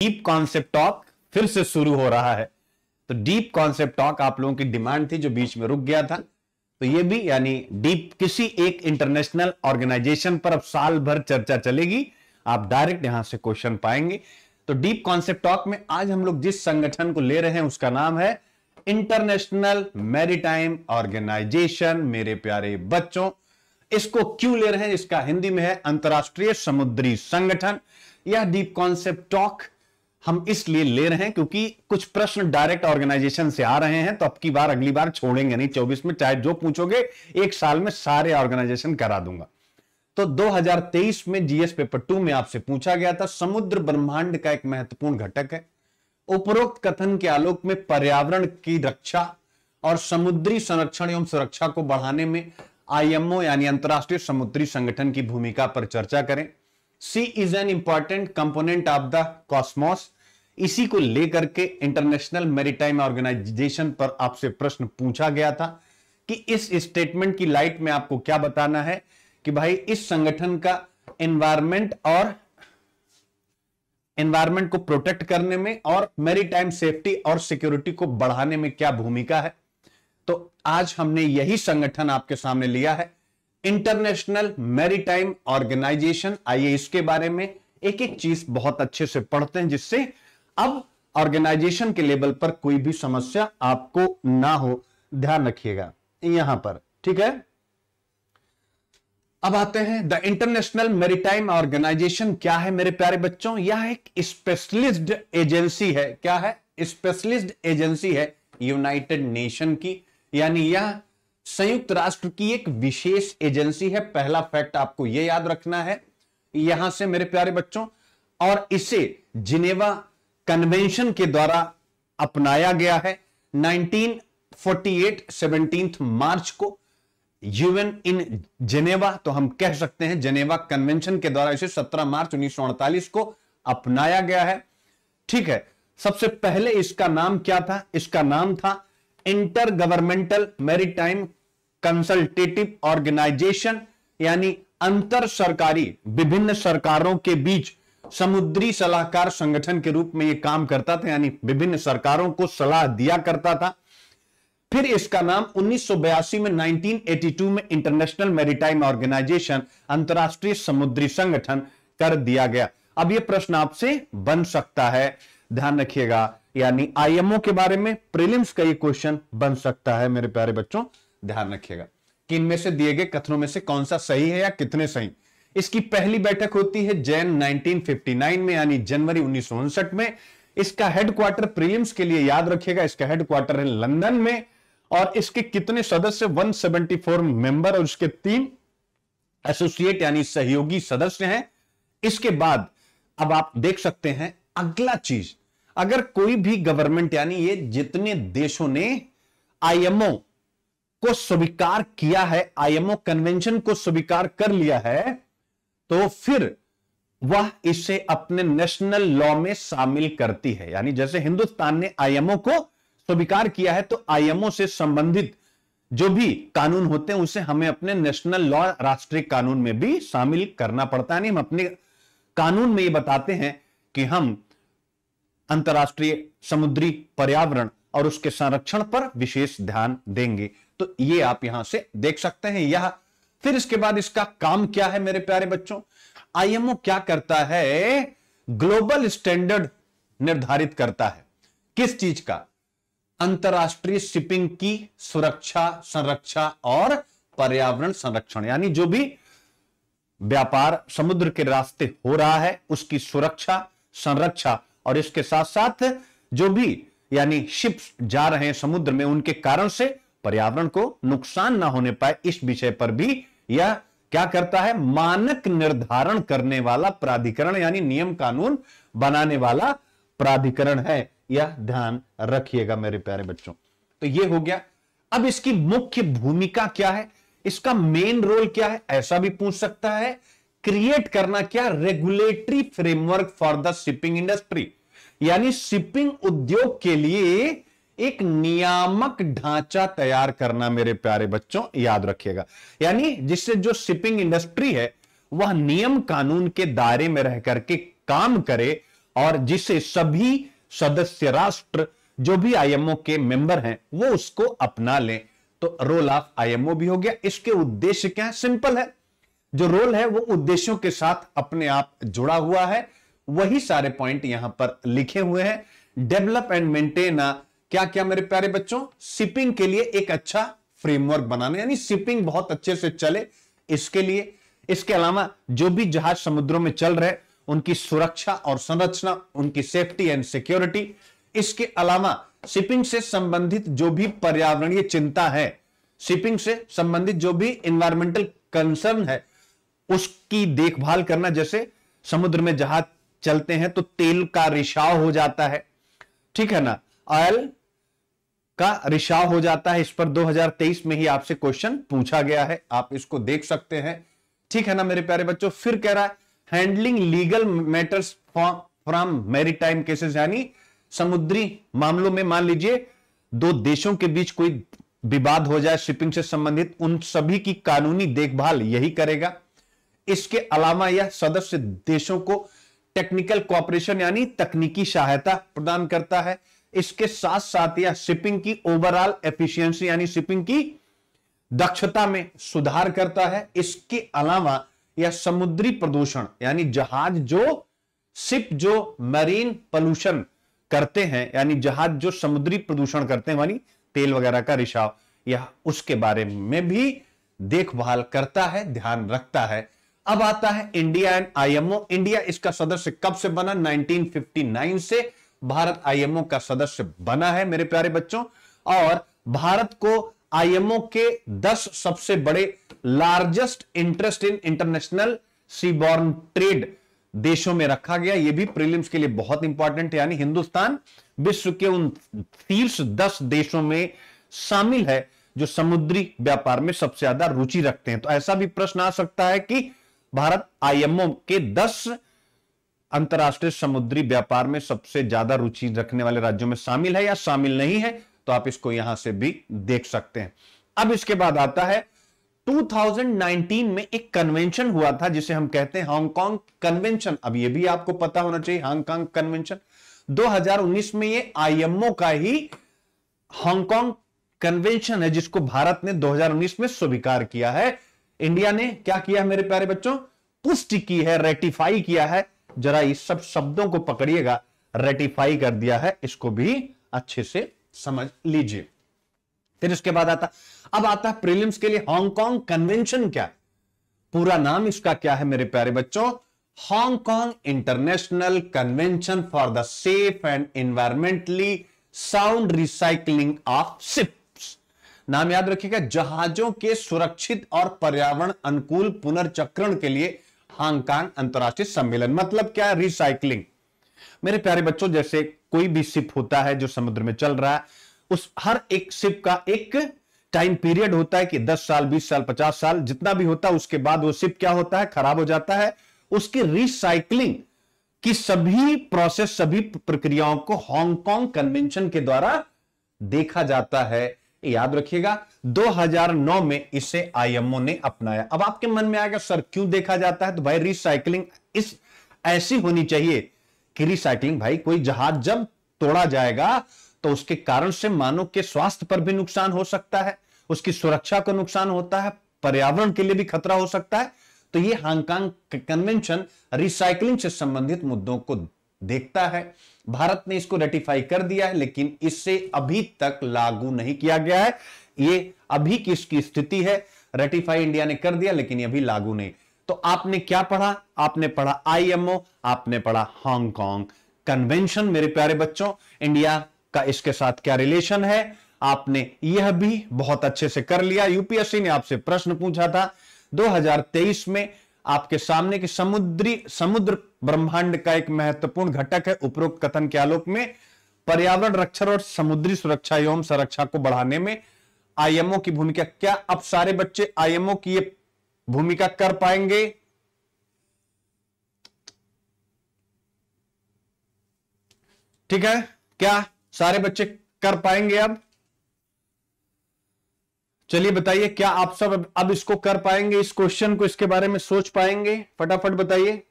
deep concept talk फिर से शुरू हो रहा है तो डीप कॉन्सेप्ट टॉक आप लोगों की डिमांड थी जो बीच में रुक गया था तो ये भी यानी डीप किसी एक इंटरनेशनल ऑर्गेनाइजेशन पर अब साल भर चर्चा चलेगी आप डायरेक्ट यहां से क्वेश्चन पाएंगे तो डीप कॉन्सेप्ट टॉक में आज हम लोग जिस संगठन को ले रहे हैं उसका नाम है इंटरनेशनल मैरिटाइम ऑर्गेनाइजेशन मेरे प्यारे बच्चों इसको क्यों ले रहे हैं इसका हिंदी में है अंतर्राष्ट्रीय समुद्री संगठन यह डीप कॉन्सेप्ट टॉक हम इसलिए ले रहे हैं क्योंकि कुछ प्रश्न डायरेक्ट ऑर्गेनाइजेशन से आ रहे हैं तो अब की बार अगली बार छोड़ेंगे नहीं चौबीस में चाहे जो पूछोगे एक साल में सारे ऑर्गेनाइजेशन करा दूंगा तो 2023 में जीएस पेपर टू में आपसे पूछा गया था समुद्र ब्रह्मांड का एक महत्वपूर्ण घटक है उपरोक्त कथन के आलोक में पर्यावरण की रक्षा और समुद्री संरक्षण एवं सुरक्षा को बढ़ाने में आईएमओ यानी अंतर्राष्ट्रीय समुद्री संगठन की भूमिका पर चर्चा करें sea is an important component of the cosmos इसी को लेकर के इंटरनेशनल मेरीटाइम ऑर्गेनाइजेशन पर आपसे प्रश्न पूछा गया था कि इस स्टेटमेंट की लाइट में आपको क्या बताना है कि भाई इस संगठन का एनवायरमेंट और एनवायरमेंट को प्रोटेक्ट करने में और मेरीटाइम सेफ्टी और सिक्योरिटी को बढ़ाने में क्या भूमिका है तो आज हमने यही संगठन आपके सामने लिया है इंटरनेशनल मेरीटाइम ऑर्गेनाइजेशन आइए इसके बारे में एक एक चीज बहुत अच्छे से पढ़ते हैं जिससे अब ऑर्गेनाइजेशन के लेवल पर कोई भी समस्या आपको ना हो ध्यान रखिएगा यहां पर ठीक है अब आते हैं द इंटरनेशनल मेरीटाइम ऑर्गेनाइजेशन क्या है मेरे प्यारे बच्चों यह एक स्पेशलिस्ट एजेंसी है क्या है स्पेशलिस्ट एजेंसी है यूनाइटेड नेशन की यानी यह संयुक्त राष्ट्र की एक विशेष एजेंसी है पहला फैक्ट आपको यह याद रखना है यहां से मेरे प्यारे बच्चों और इसे जिनेवा कन्वेंशन के द्वारा अपनाया गया है 1948 17 मार्च को यूएन इन जेनेवा तो हम कह सकते हैं जेनेवा कन्वेंशन के द्वारा इसे 17 मार्च उन्नीस को अपनाया गया है ठीक है सबसे पहले इसका नाम क्या था इसका नाम था intergovernmental maritime consultative organisation यानी अंतर सरकारी विभिन्न सरकारों के बीच समुद्री सलाहकार संगठन के रूप में यह काम करता था यानी विभिन्न सरकारों को सलाह दिया करता था फिर इसका नाम 1982 में 1982 में इंटरनेशनल मैरिटाइम ऑर्गेनाइजेशन अंतरराष्ट्रीय समुद्री संगठन कर दिया गया अब यह प्रश्न आपसे बन सकता है ध्यान रखिएगा यानी आईएमओ के बारे में प्रीलिम्स का यह क्वेश्चन बन सकता है मेरे प्यारे बच्चों ध्यान रखिएगा कि इनमें से दिए गए कथनों में से कौन सा सही है या कितने सही इसकी पहली बैठक होती है जैन 1959 में यानी जनवरी उन्नीस में इसका हेडक्वार्टर प्रीलिम्स के लिए याद रखिएगा इसका हेडक्वार्टर है लंदन में और इसके कितने सदस्य 174 मेंबर और उसके तीन एसोसिएट यानी सहयोगी सदस्य हैं इसके बाद अब आप देख सकते हैं अगला चीज अगर कोई भी गवर्नमेंट यानी ये जितने देशों ने आईएमओ को स्वीकार किया है आईएमओ कन्वेंशन को स्वीकार कर लिया है तो फिर वह इसे अपने नेशनल लॉ में शामिल करती है यानी जैसे हिंदुस्तान ने आईएमओ को स्वीकार किया है तो आईएमओ से संबंधित जो भी कानून होते हैं उसे हमें अपने नेशनल लॉ राष्ट्रीय कानून में भी शामिल करना पड़ता है यानी हम अपने कानून में ये बताते हैं कि हम अंतर्राष्ट्रीय समुद्री पर्यावरण और उसके संरक्षण पर विशेष ध्यान देंगे तो ये आप यहां से देख सकते हैं यह फिर इसके बाद इसका काम क्या है मेरे प्यारे बच्चों आईएमओ क्या करता है ग्लोबल स्टैंडर्ड निर्धारित करता है किस चीज का अंतरराष्ट्रीय शिपिंग की सुरक्षा संरक्षा और पर्यावरण संरक्षण यानी जो भी व्यापार समुद्र के रास्ते हो रहा है उसकी सुरक्षा संरक्षा और इसके साथ साथ जो भी यानी शिप्स जा रहे हैं समुद्र में उनके कारण से पर्यावरण को नुकसान ना होने पाए इस विषय पर भी या क्या करता है मानक निर्धारण करने वाला प्राधिकरण यानी नियम कानून बनाने वाला प्राधिकरण है यह ध्यान रखिएगा मेरे प्यारे बच्चों तो यह हो गया अब इसकी मुख्य भूमिका क्या है इसका मेन रोल क्या है ऐसा भी पूछ सकता है क्रिएट करना क्या regulatory framework for the shipping industry यानी शिपिंग उद्योग के लिए एक नियामक ढांचा तैयार करना मेरे प्यारे बच्चों याद रखिएगा यानी जिससे जो शिपिंग इंडस्ट्री है वह नियम कानून के दायरे में रह करके काम करे और जिसे सभी सदस्य राष्ट्र जो भी आईएमओ के मेंबर हैं वो उसको अपना लें तो रोल ऑफ आईएमओ भी हो गया इसके उद्देश्य क्या है सिंपल है जो रोल है वो उद्देश्यों के साथ अपने आप जुड़ा हुआ है वही सारे पॉइंट यहां पर लिखे हुए हैं डेवलप एंड मेंटेन अ क्या क्या मेरे प्यारे बच्चों शिपिंग के लिए एक अच्छा फ्रेमवर्क बनाना यानी शिपिंग बहुत अच्छे से चले इसके लिए इसके अलावा जो भी जहाज समुद्रों में चल रहे उनकी सुरक्षा और संरचना उनकी सेफ्टी एंड सिक्योरिटी इसके अलावा शिपिंग से संबंधित जो भी पर्यावरणीय चिंता है शिपिंग से संबंधित जो भी इन्वायरमेंटल कंसर्न है उसकी देखभाल करना जैसे समुद्र में जहाज चलते हैं तो तेल का रिसाव हो जाता है ठीक है ना ऑयल का रिशाव हो जाता है इस पर 2023 में ही आपसे क्वेश्चन पूछा गया है आप इसको देख सकते हैं ठीक है ना मेरे प्यारे बच्चों फिर कह रहा है handling legal matters from maritime cases यानी समुद्री मामलों में मान लीजिए दो देशों के बीच कोई विवाद हो जाए शिपिंग से संबंधित उन सभी की कानूनी देखभाल यही करेगा इसके अलावा यह सदस्य देशों को टेक्निकल कॉपरेशन यानी तकनीकी सहायता प्रदान करता है इसके साथ साथ यह शिपिंग की ओवरऑल एफिशिएंसी यानी शिपिंग की दक्षता में सुधार करता है इसके अलावा यह समुद्री प्रदूषण यानी जहाज जो सिप जो मरीन पोल्यूशन करते हैं यानी जहाज जो समुद्री प्रदूषण करते हैं वाली तेल वगैरह का रिसाव यह उसके बारे में भी देखभाल करता है ध्यान रखता है अब आता है इंडिया एंड आईएमओ इंडिया इसका सदस्य कब से बना 1959 से भारत आईएमओ का सदस्य बना है मेरे प्यारे बच्चों और भारत को आईएमओ के 10 सबसे बड़े largest interest in international seaborne trade देशों में रखा गया यह भी प्रीलिम्स के लिए बहुत इंपॉर्टेंट है यानी हिंदुस्तान विश्व के उन शीर्ष दस देशों में शामिल है जो समुद्री व्यापार में सबसे ज्यादा रुचि रखते हैं तो ऐसा भी प्रश्न आ सकता है कि भारत आईएमओ के दस अंतर्राष्ट्रीय समुद्री व्यापार में सबसे ज्यादा रुचि रखने वाले राज्यों में शामिल है या शामिल नहीं है तो आप इसको यहां से भी देख सकते हैं अब इसके बाद आता है 2019 में एक कन्वेंशन हुआ था जिसे हम कहते हैं हांगकांग कन्वेंशन अब यह भी आपको पता होना चाहिए हांगकांग कन्वेंशन 2019 में ये आईएमओ का ही हांगकांग कन्वेंशन है जिसको भारत ने 2019 में स्वीकार किया है इंडिया ने क्या किया है मेरे प्यारे बच्चों पुष्टि की है रेटिफाई किया है जरा इस सब शब्दों को पकड़िएगा रेटिफाई कर दिया है इसको भी अच्छे से समझ लीजिए फिर उसके बाद आता अब आता है प्रीलिम्स के लिए हांगकांग कन्वेंशन क्या पूरा नाम इसका क्या है मेरे प्यारे बच्चों Hong Kong international convention for the safe and environmentally sound recycling of ships नाम याद रखिएगा जहाजों के सुरक्षित और पर्यावरण अनुकूल पुनर्चक्रण के लिए हांगकांग अंतर्राष्ट्रीय सम्मेलन मतलब क्या रिसाइकलिंग मेरे प्यारे बच्चों जैसे कोई भी शिप होता है जो समुद्र में चल रहा है उस हर एक सिप का एक टाइम पीरियड होता है कि 10 साल 20 साल 50 साल जितना भी होता है उसके बाद वो शिप क्या होता है खराब हो जाता है उसकी रिसाइकलिंग की सभी प्रोसेस सभी प्रक्रियाओं को हांगकांग कन्वेंशन के द्वारा देखा जाता है याद रखिएगा 2009 में इसे आईएमओ ने अपनाया अब आपके मन में आएगा सर क्यों देखा जाता है तो भाई रिसाइकलिंग इस ऐसी होनी चाहिए कि रिसाइकलिंग भाई कोई जहाज जब तोड़ा जाएगा तो उसके कारण से मानव के स्वास्थ्य पर भी नुकसान हो सकता है उसकी सुरक्षा को नुकसान होता है पर्यावरण के लिए भी खतरा हो सकता है तो ये हांगकांग कन्वेंशन रिसाइकलिंग से संबंधित मुद्दों को देखता है भारत ने इसको रेटिफाई कर दिया है लेकिन इससे अभी तक लागू नहीं किया गया है ये अभी किसकी स्थिति है रेटिफाई इंडिया ने कर दिया लेकिन अभी लागू नहीं तो आपने क्या पढ़ा आपने पढ़ा आईएमओ आपने पढ़ा हांगकांग कन्वेंशन मेरे प्यारे बच्चों इंडिया का इसके साथ क्या रिलेशन है आपने यह भी बहुत अच्छे से कर लिया यूपीएससी ने आपसे प्रश्न पूछा था 2023 में आपके सामने कि समुद्री समुद्र ब्रह्मांड का एक महत्वपूर्ण घटक है उपरोक्त कथन के आलोक में पर्यावरण रक्षण और समुद्री सुरक्षा एवं संरक्षा को बढ़ाने में आईएमओ की भूमिका क्या अब सारे बच्चे आईएमओ की ये भूमिका कर पाएंगे ठीक है क्या सारे बच्चे कर पाएंगे अब चलिए बताइए क्या आप सब अब इसको कर पाएंगे इस क्वेश्चन को इसके बारे में सोच पाएंगे फटाफट बताइए